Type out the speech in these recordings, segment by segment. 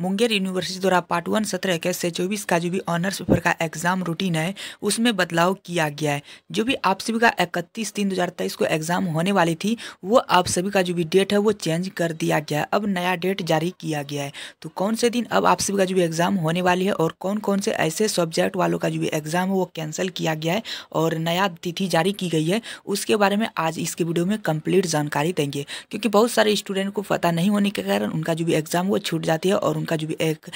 Munger university द्वारा part one सत्रह इक्कीस से चौबीस का जो भी ऑनर्स पेपर का एग्जाम रूटीन है उसमें बदलाव किया गया है जो भी आप सभी का इकतीस तीन दो हज़ार तेईस को एग्जाम होने वाली थी वो आप सभी का जो भी डेट है वो चेंज कर दिया गया है अब नया डेट जारी किया गया है तो कौन से दिन अब आप सभी का जो भी एग्जाम होने वाली है और कौन कौन से ऐसे सब्जेक्ट वालों का जो भी एग्जाम है वो कैंसिल किया गया है और नया तिथि जारी की गई है उसके बारे में आज इसके वीडियो में कंप्लीट जानकारी देंगे क्योंकि बहुत सारे स्टूडेंट को पता नहीं होने के कारण उनका जो भी एग्जाम वो छूट जाती है और उनका जो भी एक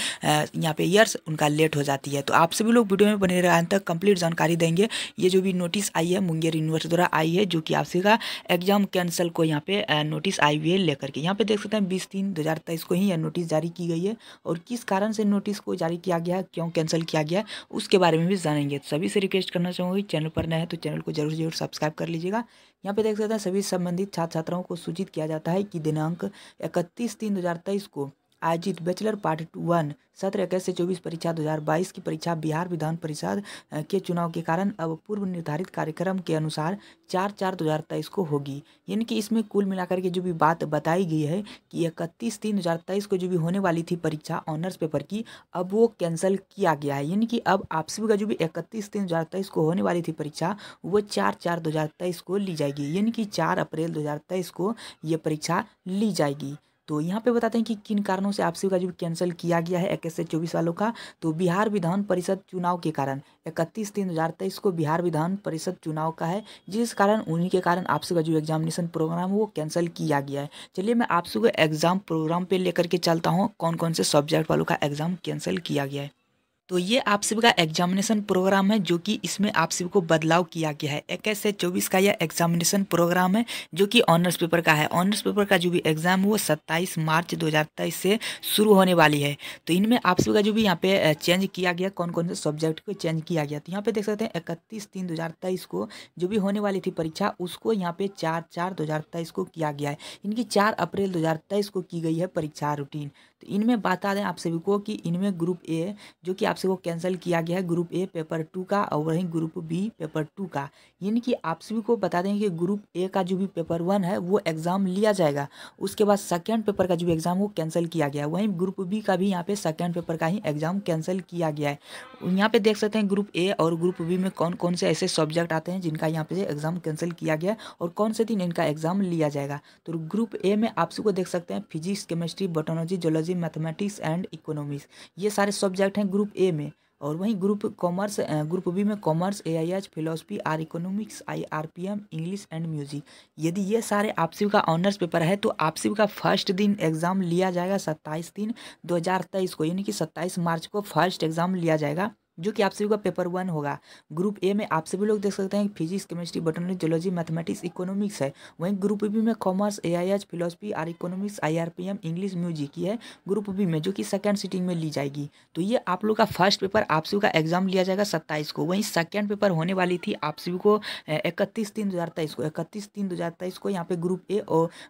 यहाँ पे ईयर्स उनका लेट हो जाती है तो आप सभी लोग वीडियो में बने रहें तक कंप्लीट जानकारी देंगे ये जो भी नोटिस आई है मुंगेर यूनिवर्सिटी द्वारा आई है जो कि आप सभी का एग्जाम कैंसिल को यहाँ पे नोटिस आई हुई है लेकर के यहाँ पे देख सकते हैं बीस तीन दो हज़ार तेईस को ही यह नोटिस जारी की गई है और किस कारण से नोटिस को जारी किया गया क्यों कैंसिल किया गया उसके बारे में भी जानेंगे तो सभी से रिक्वेस्ट करना चाहूँगी चैनल पर नए हैं तो चैनल को जरूर जरूर सब्सक्राइब कर लीजिएगा यहाँ पे देख सकते हैं सभी संबंधित छात्र छात्राओं को सूचित किया जाता है कि दिनांक इकतीस तीन दो को आयोजित बैचलर पार्ट वन सत्रह अगस्त से चौबीस परीक्षा 2022 की परीक्षा बिहार विधान परिषद के चुनाव के कारण अब पूर्व निर्धारित कार्यक्रम के अनुसार चार चार दो हज़ार तेईस को होगी यानी कि इसमें कुल मिलाकर के जो भी बात बताई गई है कि इकतीस तीन दो हज़ार तेईस को जो भी होने वाली थी परीक्षा ऑनर्स पेपर की अब वो कैंसिल किया गया है यानी कि अब आपसी का जो भी इकतीस तीन दो हज़ार तेईस को होने वाली थी परीक्षा वो चार चार दो हज़ार तेईस को ली जाएगी यानी कि चार अप्रैल दो हज़ार तेईस को ये परीक्षा ली जाएगी तो यहाँ पे बताते हैं कि किन कारणों से आपसी का जो कैंसिल किया गया है इक्कीस से चौबीस वालों का तो बिहार विधान परिषद चुनाव के कारण इकतीस तीन हज़ार तेईस को बिहार विधान परिषद चुनाव का है जिस कारण उन्हीं के कारण आपसी का जो एग्जामिनेशन प्रोग्राम वो कैंसिल किया गया है चलिए मैं आपसी को एग्ज़ाम प्रोग्राम पर लेकर के चलता हूँ कौन कौन से सब्जेक्ट वालों का एग्ज़ाम कैंसिल किया गया है तो ये आप सभी का एग्जामिनेशन प्रोग्राम है जो कि इसमें आप सभी को बदलाव किया गया है इक्कीस से चौबीस का यह एग्जामिनेशन प्रोग्राम है जो कि ऑनर्स पेपर का है ऑनर्स पेपर का जो भी एग्जाम है वो सत्ताईस मार्च दो से शुरू होने वाली है तो इनमें आप सभी का जो भी यहाँ पे चेंज किया गया कौन कौन से सब्जेक्ट को चेंज किया गया तो यहाँ पे देख सकते हैं इकतीस तीन दो को जो भी होने वाली थी परीक्षा उसको यहाँ पे चार चार दो को किया गया है इनकी चार अप्रैल दो को की गई है परीक्षा रूटीन तो इनमें बता दें आप सभी को कि इनमें ग्रुप ए जो कि आप आपसे को कैंसिल किया गया है ग्रुप ए पेपर टू का और वहीं ग्रुप बी पेपर टू का यानी कि आप सभी को बता दें कि ग्रुप ए का जो भी पेपर वन है वो एग्ज़ाम लिया जाएगा उसके बाद सेकेंड पेपर का जो एग्ज़ाम वो कैंसिल किया गया है वहीं ग्रुप बी का भी यहाँ पे सेकेंड पेपर का ही एग्ज़ाम कैंसिल किया गया है यहाँ पे देख सकते हैं ग्रुप ए और ग्रुप बी में कौन कौन से ऐसे सब्जेक्ट आते हैं जिनका यहाँ पे एग्ज़ाम कैंसिल किया गया है और कौन से दिन इनका एग्ज़ाम लिया जाएगा तो ग्रुप ए में आप सबको देख सकते हैं physics chemistry botany zoology mathematics and economics ये सारे सब्जेक्ट हैं ग्रुप ए ए में और वहीं ग्रुप कॉमर्स ग्रुप बी में commerce A I H philosophy R economics I R P M English and music यदि ये सारे आपसी का ऑनर्स पेपर है तो आपसी का फर्स्ट दिन एग्ज़ाम लिया जाएगा सत्ताईस दिन दो हज़ार तेईस को यानी कि सत्ताईस मार्च को फर्स्ट एग्ज़ाम लिया जाएगा जो कि आप सभी का पेपर वन होगा ग्रुप ए में आप सभी लोग देख सकते हैं physics chemistry botany zoology mathematics economics है वहीं ग्रुप बी में commerce A I H philosophy R economics I R P M English music ही है ग्रुप बी में जो कि सेकेंड सीटिंग में ली जाएगी तो ये आप लोग का फर्स्ट पेपर आप सभी का एग्जाम लिया जाएगा सत्ताईस को वहीं सेकेंड पेपर होने वाली थी आप सभी को इकतीस तीन दो हज़ार तेईस को इकतीस तीन दो हज़ार तेईस को यहाँ पे ग्रुप ए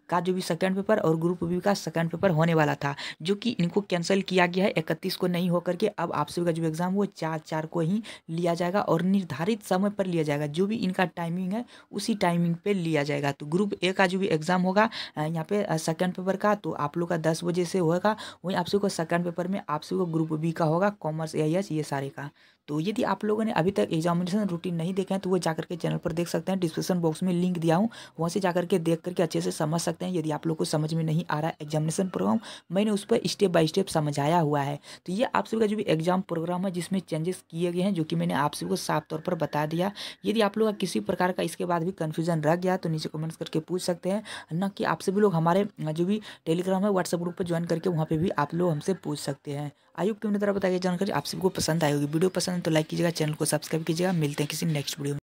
का जो भी सेकेंड पेपर और ग्रुप बी का सेकेंड पेपर होने वाला था जो कि इनको कैंसिल किया गया है इकतीस को नहीं होकर के अब आप सभी का जो एग्जाम वो चार समाचार को ही लिया जाएगा और निर्धारित समय पर लिया जाएगा जो भी इनका टाइमिंग है उसी टाइमिंग पे लिया जाएगा तो ग्रुप ए का जो भी एग्ज़ाम होगा यहाँ पे सेकंड पेपर का तो आप लोग का दस बजे से होगा वहीं आप सबको सेकंड पेपर में आप सबको ग्रुप बी का होगा कॉमर्स ए ये सारे का तो यदि आप लोगों ने अभी तक एग्जामिनेशन रूटीन नहीं देखा है तो वो जाकर के चैनल पर देख सकते हैं डिस्क्रिप्शन बॉक्स में लिंक दिया हूँ वहाँ से जाकर के देख करके अच्छे से समझ सकते हैं यदि आप लोग को समझ में नहीं आ रहा है एग्जामिनेशन प्रोग्राम मैंने उस पर स्टेप बाय स्टेप समझाया हुआ है तो ये आप सभी का जो भी एग्जाम प्रोग्राम है जिसमें चेंजेस किए गए हैं जो कि मैंने आप सभी को साफ तौर पर बता दिया यदि आप लोग का किसी प्रकार का इसके बाद भी कन्फ्यूजन रह गया तो नीचे कमेंट्स करके पूछ सकते हैं न कि आप सभी लोग हमारे जो भी टेलीग्राम है व्हाट्सएप ग्रुप पर ज्वाइन करके वहाँ पर भी आप लोग हमसे पूछ सकते हैं आयुक्त ने तरह बताया जानकारी आप सबको पसंद आएगी वीडियो पसंद पसंद तो लाइक कीजिएगा चैनल को सब्सक्राइब कीजिएगा मिलते हैं किसी नेक्स्ट वीडियो में